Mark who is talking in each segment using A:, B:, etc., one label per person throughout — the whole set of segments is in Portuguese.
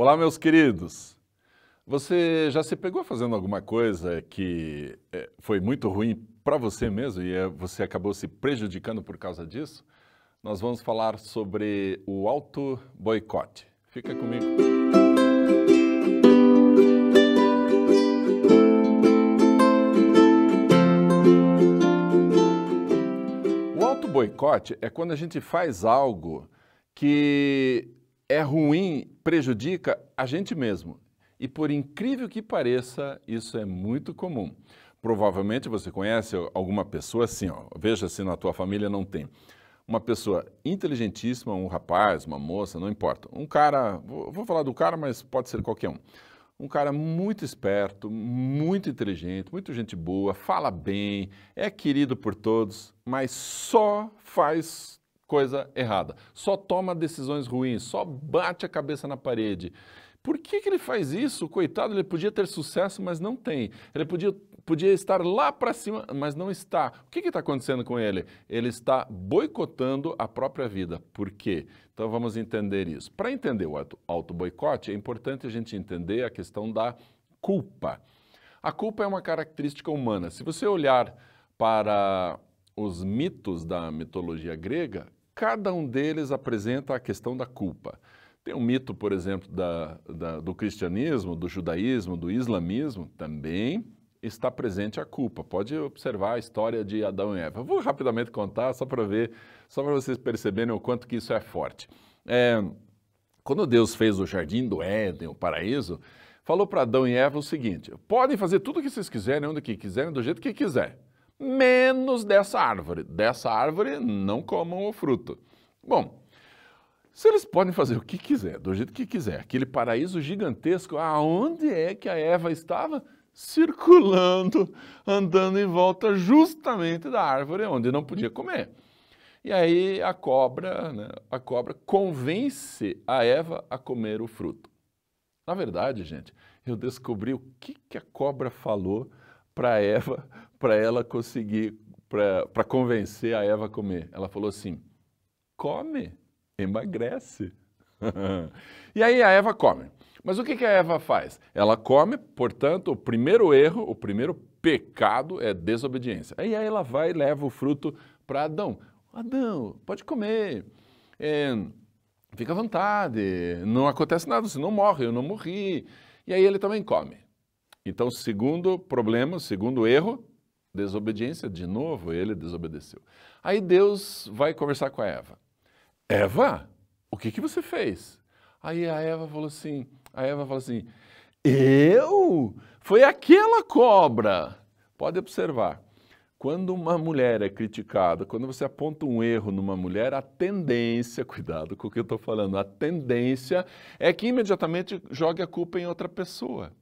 A: Olá, meus queridos. Você já se pegou fazendo alguma coisa que eh, foi muito ruim para você mesmo e eh, você acabou se prejudicando por causa disso? Nós vamos falar sobre o auto boicote. Fica comigo. O auto boicote é quando a gente faz algo que é ruim, prejudica a gente mesmo. E por incrível que pareça, isso é muito comum. Provavelmente você conhece alguma pessoa assim, ó, veja se na tua família não tem. Uma pessoa inteligentíssima, um rapaz, uma moça, não importa. Um cara, vou falar do cara, mas pode ser qualquer um. Um cara muito esperto, muito inteligente, muito gente boa, fala bem, é querido por todos, mas só faz coisa errada, só toma decisões ruins, só bate a cabeça na parede. Por que, que ele faz isso? Coitado, ele podia ter sucesso, mas não tem. Ele podia, podia estar lá para cima, mas não está. O que está acontecendo com ele? Ele está boicotando a própria vida. Por quê? Então vamos entender isso. Para entender o auto-boicote, é importante a gente entender a questão da culpa. A culpa é uma característica humana. Se você olhar para os mitos da mitologia grega, cada um deles apresenta a questão da culpa. Tem um mito, por exemplo, da, da, do cristianismo, do judaísmo, do islamismo, também está presente a culpa. Pode observar a história de Adão e Eva. Vou rapidamente contar só para ver, só para vocês perceberem o quanto que isso é forte. É, quando Deus fez o jardim do Éden, o paraíso, falou para Adão e Eva o seguinte: podem fazer tudo o que vocês quiserem, onde que quiserem, do jeito que quiser menos dessa árvore. Dessa árvore não comam o fruto. Bom, se eles podem fazer o que quiser, do jeito que quiser, aquele paraíso gigantesco, aonde é que a Eva estava? Circulando, andando em volta justamente da árvore onde não podia comer. E aí a cobra, né, a cobra convence a Eva a comer o fruto. Na verdade, gente, eu descobri o que, que a cobra falou para Eva para ela conseguir, para convencer a Eva a comer. Ela falou assim: come, emagrece. e aí a Eva come. Mas o que, que a Eva faz? Ela come, portanto, o primeiro erro, o primeiro pecado é desobediência. Aí ela vai e leva o fruto para Adão. Adão, pode comer. É, fica à vontade. Não acontece nada, você não morre, eu não morri. E aí ele também come. Então, segundo problema, segundo erro, Desobediência, de novo, ele desobedeceu. Aí Deus vai conversar com a Eva. Eva, o que, que você fez? Aí a Eva falou assim, a Eva falou assim, eu? Foi aquela cobra. Pode observar, quando uma mulher é criticada, quando você aponta um erro numa mulher, a tendência, cuidado com o que eu estou falando, a tendência é que imediatamente jogue a culpa em outra pessoa.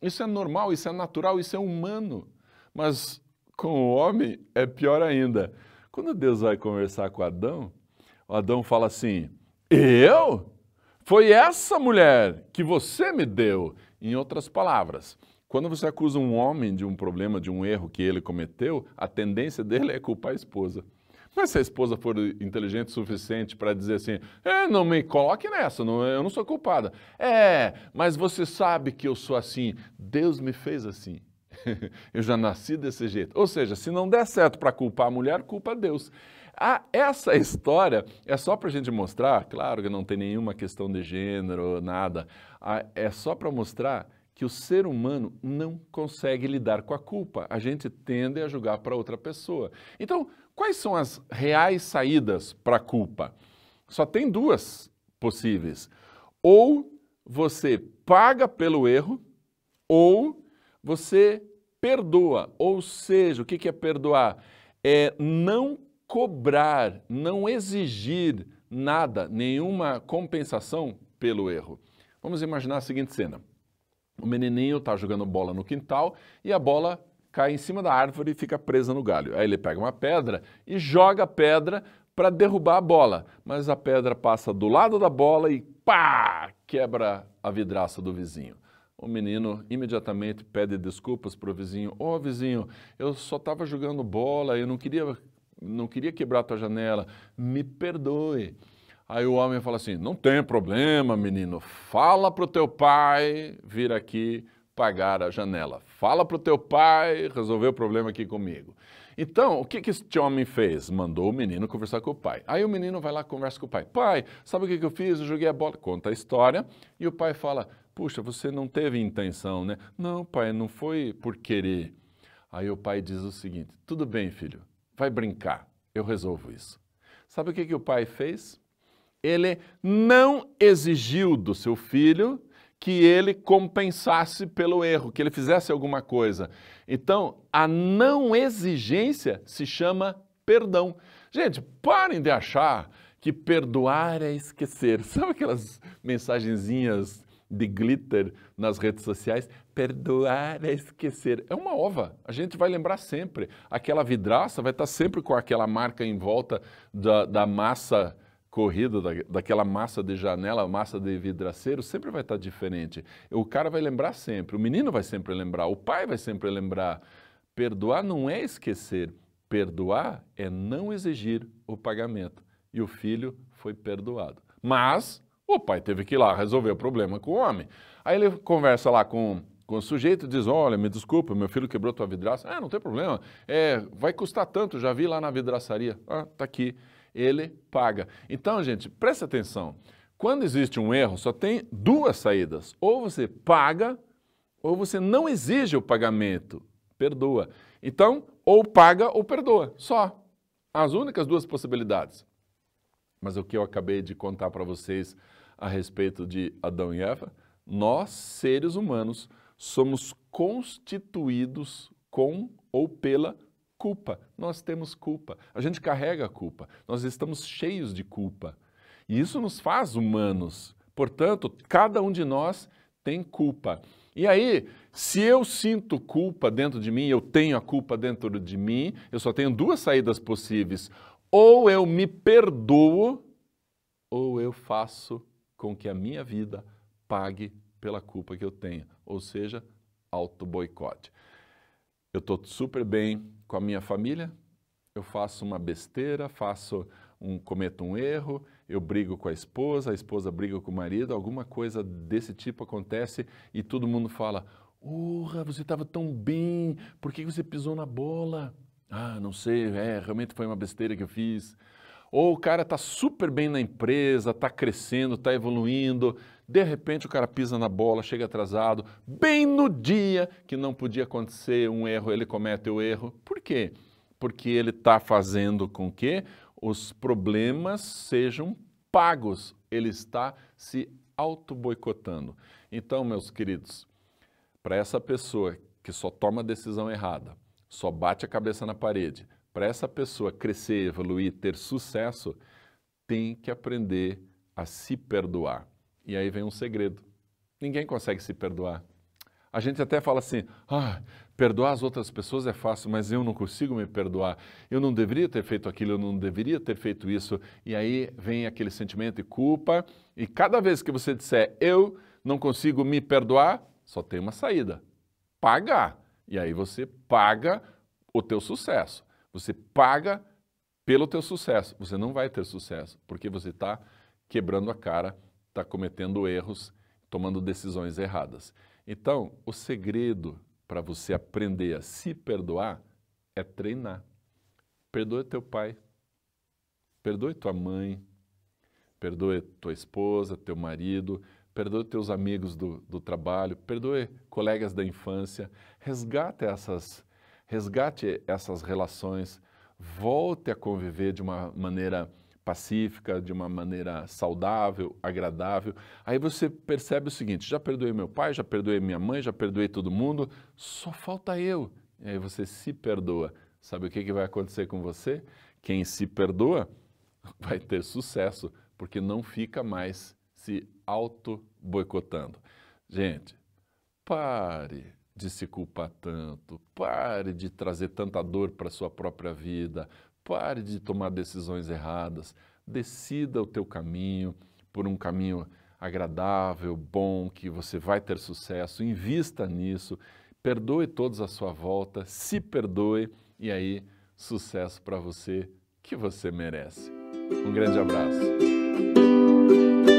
A: Isso é normal, isso é natural, isso é humano. Mas com o homem é pior ainda. Quando Deus vai conversar com Adão, Adão fala assim: Eu? Foi essa mulher que você me deu. Em outras palavras, quando você acusa um homem de um problema, de um erro que ele cometeu, a tendência dele é culpar a esposa. Mas se a esposa for inteligente o suficiente para dizer assim, eh, não me coloque nessa, não, eu não sou culpada. É, mas você sabe que eu sou assim, Deus me fez assim. eu já nasci desse jeito. Ou seja, se não der certo para culpar a mulher, culpa Deus. Ah, essa história é só para a gente mostrar, claro que não tem nenhuma questão de gênero, nada, ah, é só para mostrar que o ser humano não consegue lidar com a culpa. A gente tende a julgar para outra pessoa. Então, quais são as reais saídas para a culpa? Só tem duas possíveis. Ou você paga pelo erro, ou você perdoa. Ou seja, o que é perdoar? É não cobrar, não exigir nada, nenhuma compensação pelo erro. Vamos imaginar a seguinte cena. O menininho está jogando bola no quintal e a bola cai em cima da árvore e fica presa no galho. Aí ele pega uma pedra e joga a pedra para derrubar a bola, mas a pedra passa do lado da bola e pá, quebra a vidraça do vizinho. O menino imediatamente pede desculpas para o vizinho. Ô oh, vizinho, eu só estava jogando bola, eu não queria, não queria quebrar tua janela, me perdoe. Aí o homem fala assim: não tem problema, menino, fala para o teu pai vir aqui pagar a janela. Fala para o teu pai resolver o problema aqui comigo. Então, o que, que este homem fez? Mandou o menino conversar com o pai. Aí o menino vai lá conversa com o pai. Pai, sabe o que, que eu fiz? Eu joguei a bola. Conta a história. E o pai fala: Puxa, você não teve intenção, né? Não, pai, não foi por querer. Aí o pai diz o seguinte: Tudo bem, filho, vai brincar, eu resolvo isso. Sabe o que, que o pai fez? Ele não exigiu do seu filho que ele compensasse pelo erro, que ele fizesse alguma coisa. Então, a não exigência se chama perdão. Gente, parem de achar que perdoar é esquecer. Sabe aquelas mensagenzinhas de glitter nas redes sociais. Perdoar é esquecer. É uma ova. A gente vai lembrar sempre. Aquela vidraça vai estar sempre com aquela marca em volta da, da massa corrida, da, daquela massa de janela, massa de vidraceiro, sempre vai estar diferente. O cara vai lembrar sempre. O menino vai sempre lembrar. O pai vai sempre lembrar. Perdoar não é esquecer. Perdoar é não exigir o pagamento. E o filho foi perdoado. Mas o pai teve que ir lá resolver o problema com o homem. Aí ele conversa lá com, com o sujeito e diz: Olha, me desculpa, meu filho quebrou tua vidraça. Ah, não tem problema. É, vai custar tanto, já vi lá na vidraçaria. Ah, tá aqui. Ele paga. Então, gente, presta atenção. Quando existe um erro, só tem duas saídas. Ou você paga, ou você não exige o pagamento. Perdoa. Então, ou paga ou perdoa. Só. As únicas duas possibilidades. Mas o que eu acabei de contar para vocês a respeito de Adão e Eva, nós, seres humanos, somos constituídos com ou pela culpa. Nós temos culpa. A gente carrega a culpa. Nós estamos cheios de culpa. E isso nos faz humanos. Portanto, cada um de nós tem culpa. E aí, se eu sinto culpa dentro de mim, eu tenho a culpa dentro de mim, eu só tenho duas saídas possíveis. Ou eu me perdoo, ou eu faço com que a minha vida pague pela culpa que eu tenho, ou seja, auto-boicote. Eu estou super bem com a minha família, eu faço uma besteira, faço um, cometo um erro, eu brigo com a esposa, a esposa briga com o marido, alguma coisa desse tipo acontece e todo mundo fala: Urra, você estava tão bem, por que você pisou na bola? Ah, não sei, é, realmente foi uma besteira que eu fiz. Ou o cara está super bem na empresa, está crescendo, está evoluindo, de repente o cara pisa na bola, chega atrasado, bem no dia que não podia acontecer um erro, ele comete o erro. Por quê? Porque ele está fazendo com que os problemas sejam pagos, ele está se auto-boicotando. Então, meus queridos, para essa pessoa que só toma decisão errada, só bate a cabeça na parede. Para essa pessoa crescer, evoluir, ter sucesso, tem que aprender a se perdoar. E aí vem um segredo. Ninguém consegue se perdoar. A gente até fala assim: ah, perdoar as outras pessoas é fácil, mas eu não consigo me perdoar. Eu não deveria ter feito aquilo, eu não deveria ter feito isso. E aí vem aquele sentimento de culpa. E cada vez que você disser eu não consigo me perdoar, só tem uma saída: pagar. E aí você paga o teu sucesso. Você paga pelo teu sucesso. Você não vai ter sucesso, porque você está quebrando a cara, está cometendo erros, tomando decisões erradas. Então, o segredo para você aprender a se perdoar é treinar. Perdoe teu pai, perdoe tua mãe, perdoe tua esposa, teu marido, perdoe teus amigos do, do trabalho, perdoe colegas da infância, resgate essas, resgate essas relações, volte a conviver de uma maneira pacífica, de uma maneira saudável, agradável. Aí você percebe o seguinte: já perdoei meu pai, já perdoei minha mãe, já perdoei todo mundo, só falta eu. E aí você se perdoa. Sabe o que, que vai acontecer com você? Quem se perdoa vai ter sucesso, porque não fica mais se auto-boicotando. Gente, pare de se culpar tanto, pare de trazer tanta dor para a sua própria vida, pare de tomar decisões erradas, decida o teu caminho por um caminho agradável, bom, que você vai ter sucesso, invista nisso, perdoe todos à sua volta, se perdoe e aí sucesso para você que você merece. Um grande abraço.